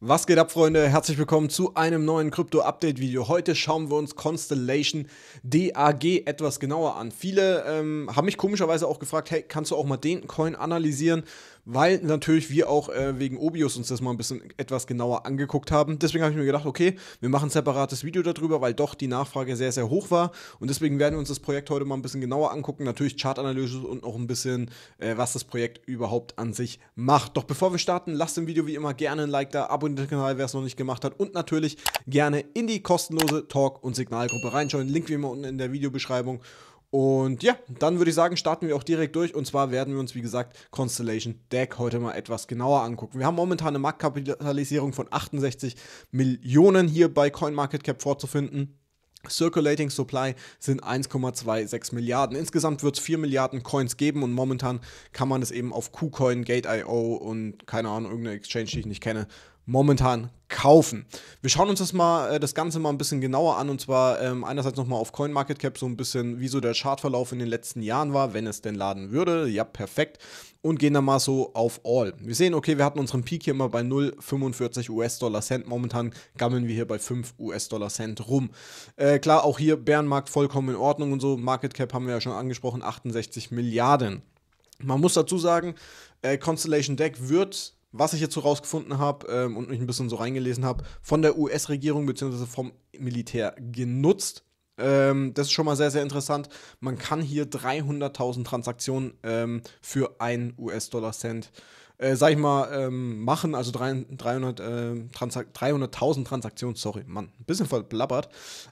Was geht ab, Freunde? Herzlich willkommen zu einem neuen Krypto-Update-Video. Heute schauen wir uns Constellation DAG etwas genauer an. Viele ähm, haben mich komischerweise auch gefragt, hey, kannst du auch mal den Coin analysieren? weil natürlich wir auch äh, wegen Obius uns das mal ein bisschen etwas genauer angeguckt haben. Deswegen habe ich mir gedacht, okay, wir machen ein separates Video darüber, weil doch die Nachfrage sehr, sehr hoch war. Und deswegen werden wir uns das Projekt heute mal ein bisschen genauer angucken. Natürlich Chartanalyse und auch ein bisschen, äh, was das Projekt überhaupt an sich macht. Doch bevor wir starten, lasst dem Video wie immer gerne ein Like da, abonniert den Kanal, wer es noch nicht gemacht hat. Und natürlich gerne in die kostenlose Talk- und Signalgruppe reinschauen. Link wie immer unten in der Videobeschreibung. Und ja, dann würde ich sagen, starten wir auch direkt durch. Und zwar werden wir uns, wie gesagt, Constellation Deck heute mal etwas genauer angucken. Wir haben momentan eine Marktkapitalisierung von 68 Millionen hier bei CoinMarketCap vorzufinden. Circulating Supply sind 1,26 Milliarden. Insgesamt wird es 4 Milliarden Coins geben und momentan kann man es eben auf KuCoin, Gate.io und keine Ahnung, irgendeine Exchange, die ich nicht kenne, momentan kaufen. Wir schauen uns das mal äh, das Ganze mal ein bisschen genauer an und zwar ähm, einerseits nochmal auf CoinMarketCap so ein bisschen, wie so der Chartverlauf in den letzten Jahren war, wenn es denn laden würde. Ja, perfekt. Und gehen dann mal so auf All. Wir sehen, okay, wir hatten unseren Peak hier mal bei 0,45 US-Dollar Cent. Momentan gammeln wir hier bei 5 US-Dollar Cent rum. Äh, klar, auch hier Bärenmarkt vollkommen in Ordnung und so. Market Cap haben wir ja schon angesprochen, 68 Milliarden. Man muss dazu sagen, äh, Constellation Deck wird was ich hierzu rausgefunden habe ähm, und mich ein bisschen so reingelesen habe, von der US-Regierung bzw. vom Militär genutzt. Ähm, das ist schon mal sehr, sehr interessant. Man kann hier 300.000 Transaktionen ähm, für einen US-Dollar-Cent äh, sag ich mal, ähm, machen, also 300.000 äh, Transak Transaktionen, sorry, Mann, ein bisschen verblabbert.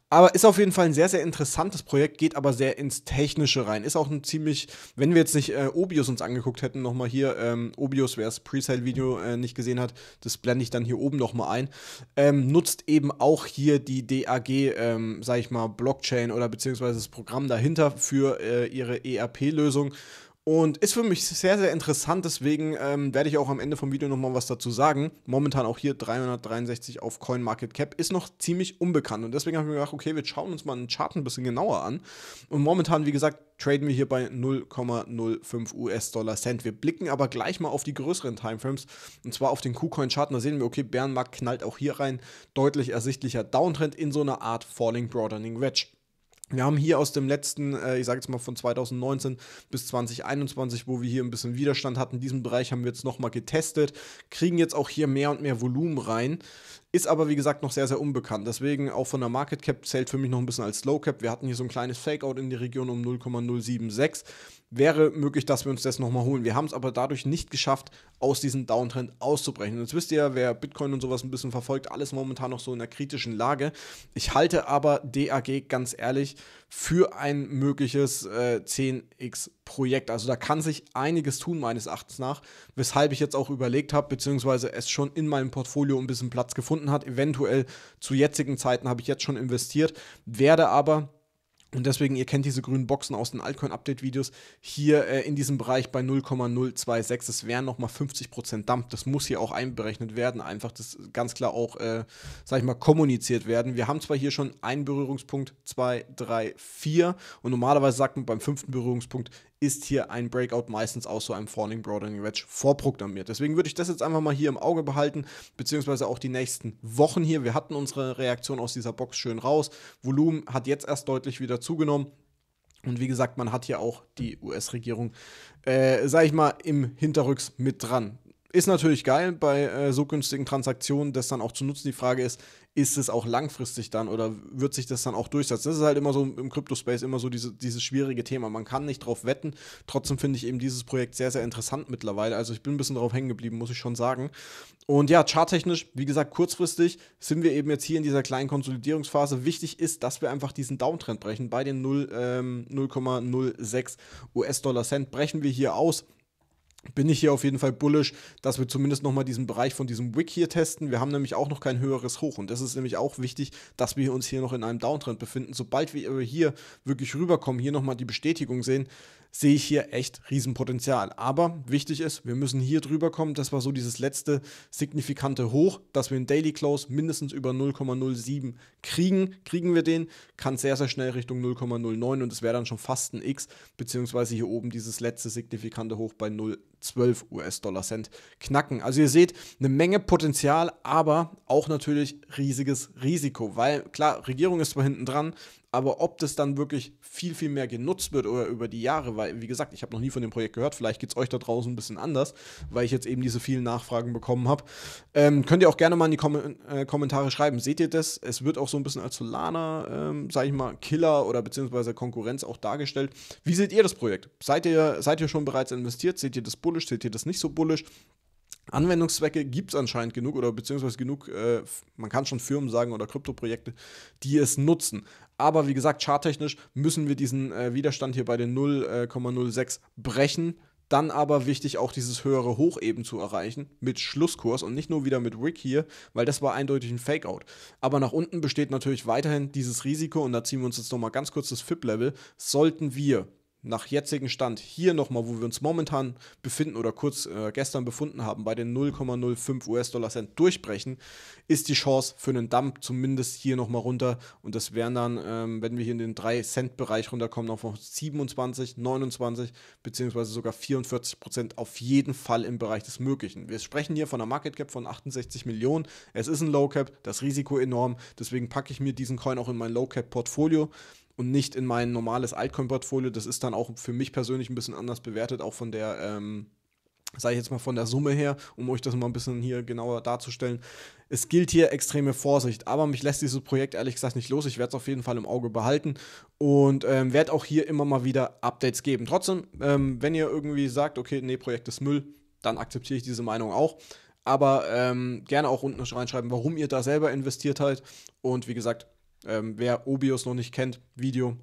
Aber ist auf jeden Fall ein sehr, sehr interessantes Projekt, geht aber sehr ins Technische rein. Ist auch ein ziemlich, wenn wir jetzt nicht äh, Obius uns angeguckt hätten, nochmal hier, ähm, Obius, wer das Presale-Video äh, nicht gesehen hat, das blende ich dann hier oben nochmal ein, ähm, nutzt eben auch hier die DAG, ähm, sag ich mal, Blockchain oder beziehungsweise das Programm dahinter für äh, ihre ERP-Lösung. Und ist für mich sehr, sehr interessant, deswegen ähm, werde ich auch am Ende vom Video nochmal was dazu sagen. Momentan auch hier 363 auf CoinMarketCap ist noch ziemlich unbekannt. Und deswegen habe ich mir gedacht, okay, wir schauen uns mal einen Chart ein bisschen genauer an. Und momentan, wie gesagt, traden wir hier bei 0,05 US-Dollar Cent. Wir blicken aber gleich mal auf die größeren Timeframes und zwar auf den KuCoin-Chart. Da sehen wir, okay, Bärenmarkt knallt auch hier rein. Deutlich ersichtlicher Downtrend in so einer Art Falling Broadening Wedge. Wir haben hier aus dem letzten, äh, ich sage jetzt mal von 2019 bis 2021, wo wir hier ein bisschen Widerstand hatten, diesen Bereich haben wir jetzt nochmal getestet, kriegen jetzt auch hier mehr und mehr Volumen rein. Ist aber, wie gesagt, noch sehr, sehr unbekannt. Deswegen auch von der Market Cap zählt für mich noch ein bisschen als Low Cap. Wir hatten hier so ein kleines Fakeout in die Region um 0,076. Wäre möglich, dass wir uns das nochmal holen. Wir haben es aber dadurch nicht geschafft, aus diesem Downtrend auszubrechen. Jetzt wisst ihr, ja, wer Bitcoin und sowas ein bisschen verfolgt, alles momentan noch so in der kritischen Lage. Ich halte aber DAG ganz ehrlich für ein mögliches äh, 10x-Projekt. Also da kann sich einiges tun, meines Erachtens nach, weshalb ich jetzt auch überlegt habe, beziehungsweise es schon in meinem Portfolio ein bisschen Platz gefunden gefunden hat, eventuell zu jetzigen Zeiten habe ich jetzt schon investiert, werde aber und deswegen, ihr kennt diese grünen Boxen aus den Altcoin-Update-Videos, hier äh, in diesem Bereich bei 0,026, das wären nochmal 50% Dump. Das muss hier auch einberechnet werden, einfach das ganz klar auch, äh, sag ich mal, kommuniziert werden. Wir haben zwar hier schon einen Berührungspunkt, 2, 3, 4 und normalerweise sagt man beim fünften Berührungspunkt, ist hier ein Breakout meistens aus so einem Falling Broadening Wedge vorprogrammiert. Deswegen würde ich das jetzt einfach mal hier im Auge behalten, beziehungsweise auch die nächsten Wochen hier. Wir hatten unsere Reaktion aus dieser Box schön raus. Volumen hat jetzt erst deutlich wieder dazugenommen. Und wie gesagt, man hat hier auch die US-Regierung, äh, sag ich mal, im Hinterrücks mit dran. Ist natürlich geil bei äh, so günstigen Transaktionen, das dann auch zu nutzen. Die Frage ist, ist es auch langfristig dann oder wird sich das dann auch durchsetzen? Das ist halt immer so im Crypto-Space immer so diese, dieses schwierige Thema. Man kann nicht drauf wetten. Trotzdem finde ich eben dieses Projekt sehr, sehr interessant mittlerweile. Also ich bin ein bisschen drauf hängen geblieben, muss ich schon sagen. Und ja, charttechnisch, wie gesagt, kurzfristig sind wir eben jetzt hier in dieser kleinen Konsolidierungsphase. Wichtig ist, dass wir einfach diesen Downtrend brechen. Bei den 0,06 ähm, US-Dollar Cent brechen wir hier aus bin ich hier auf jeden Fall bullish, dass wir zumindest nochmal diesen Bereich von diesem Wick hier testen. Wir haben nämlich auch noch kein höheres Hoch und das ist nämlich auch wichtig, dass wir uns hier noch in einem Downtrend befinden. Sobald wir hier wirklich rüberkommen, hier nochmal die Bestätigung sehen, sehe ich hier echt Riesenpotenzial. Aber wichtig ist, wir müssen hier drüber kommen. Das war so dieses letzte signifikante Hoch, dass wir einen Daily Close mindestens über 0,07 kriegen. Kriegen wir den, kann sehr, sehr schnell Richtung 0,09 und es wäre dann schon fast ein X, beziehungsweise hier oben dieses letzte signifikante Hoch bei 0,12 US-Dollar-Cent knacken. Also ihr seht, eine Menge Potenzial, aber auch natürlich riesiges Risiko, weil klar, Regierung ist zwar hinten dran, aber ob das dann wirklich viel, viel mehr genutzt wird oder über die Jahre, weil, wie gesagt, ich habe noch nie von dem Projekt gehört, vielleicht geht es euch da draußen ein bisschen anders, weil ich jetzt eben diese vielen Nachfragen bekommen habe. Ähm, könnt ihr auch gerne mal in die Kom äh, Kommentare schreiben. Seht ihr das? Es wird auch so ein bisschen als Solana, ähm, sage ich mal, Killer oder beziehungsweise Konkurrenz auch dargestellt. Wie seht ihr das Projekt? Seid ihr, seid ihr schon bereits investiert? Seht ihr das bullish? Seht ihr das nicht so bullish? Anwendungszwecke gibt es anscheinend genug oder beziehungsweise genug, äh, man kann schon Firmen sagen oder Kryptoprojekte, die es nutzen. Aber wie gesagt, charttechnisch müssen wir diesen äh, Widerstand hier bei den 0,06 äh, brechen. Dann aber wichtig, auch dieses höhere Hoch eben zu erreichen mit Schlusskurs und nicht nur wieder mit Wick hier, weil das war eindeutig ein Fakeout. Aber nach unten besteht natürlich weiterhin dieses Risiko und da ziehen wir uns jetzt nochmal ganz kurz das FIP-Level. Sollten wir nach jetzigem Stand hier nochmal, wo wir uns momentan befinden oder kurz äh, gestern befunden haben, bei den 0,05 US-Dollar Cent durchbrechen, ist die Chance für einen Dump zumindest hier nochmal runter. Und das wären dann, ähm, wenn wir hier in den 3-Cent-Bereich runterkommen, auf 27, 29 beziehungsweise sogar 44 Prozent auf jeden Fall im Bereich des Möglichen. Wir sprechen hier von einer Market Cap von 68 Millionen. Es ist ein Low Cap, das Risiko enorm. Deswegen packe ich mir diesen Coin auch in mein Low Cap Portfolio und nicht in mein normales Altcoin-Portfolio. Das ist dann auch für mich persönlich ein bisschen anders bewertet, auch von der, ähm, sage ich jetzt mal von der Summe her, um euch das mal ein bisschen hier genauer darzustellen. Es gilt hier extreme Vorsicht, aber mich lässt dieses Projekt ehrlich gesagt nicht los. Ich werde es auf jeden Fall im Auge behalten und ähm, werde auch hier immer mal wieder Updates geben. Trotzdem, ähm, wenn ihr irgendwie sagt, okay, nee, Projekt ist Müll, dann akzeptiere ich diese Meinung auch. Aber ähm, gerne auch unten reinschreiben, warum ihr da selber investiert habt. Und wie gesagt, ähm, wer Obios noch nicht kennt, Video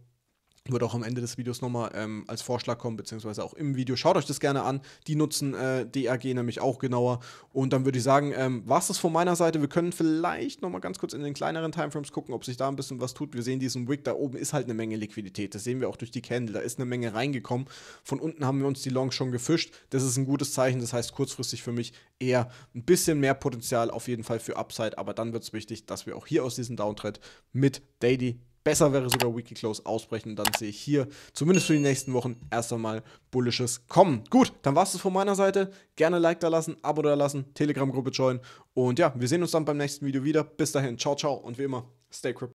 wird auch am Ende des Videos nochmal ähm, als Vorschlag kommen, beziehungsweise auch im Video. Schaut euch das gerne an. Die nutzen äh, DAG nämlich auch genauer. Und dann würde ich sagen, ähm, war es das von meiner Seite. Wir können vielleicht nochmal ganz kurz in den kleineren Timeframes gucken, ob sich da ein bisschen was tut. Wir sehen diesen Wick, da oben ist halt eine Menge Liquidität. Das sehen wir auch durch die Candle. Da ist eine Menge reingekommen. Von unten haben wir uns die Long schon gefischt. Das ist ein gutes Zeichen. Das heißt kurzfristig für mich eher ein bisschen mehr Potenzial auf jeden Fall für Upside. Aber dann wird es wichtig, dass wir auch hier aus diesem Downtrend mit Daily Besser wäre sogar Weekly Close ausbrechen. Dann sehe ich hier zumindest für die nächsten Wochen erst einmal bullisches Kommen. Gut, dann war es von meiner Seite. Gerne Like da lassen, Abo da lassen, Telegram-Gruppe joinen. Und ja, wir sehen uns dann beim nächsten Video wieder. Bis dahin, ciao, ciao und wie immer, stay crypto.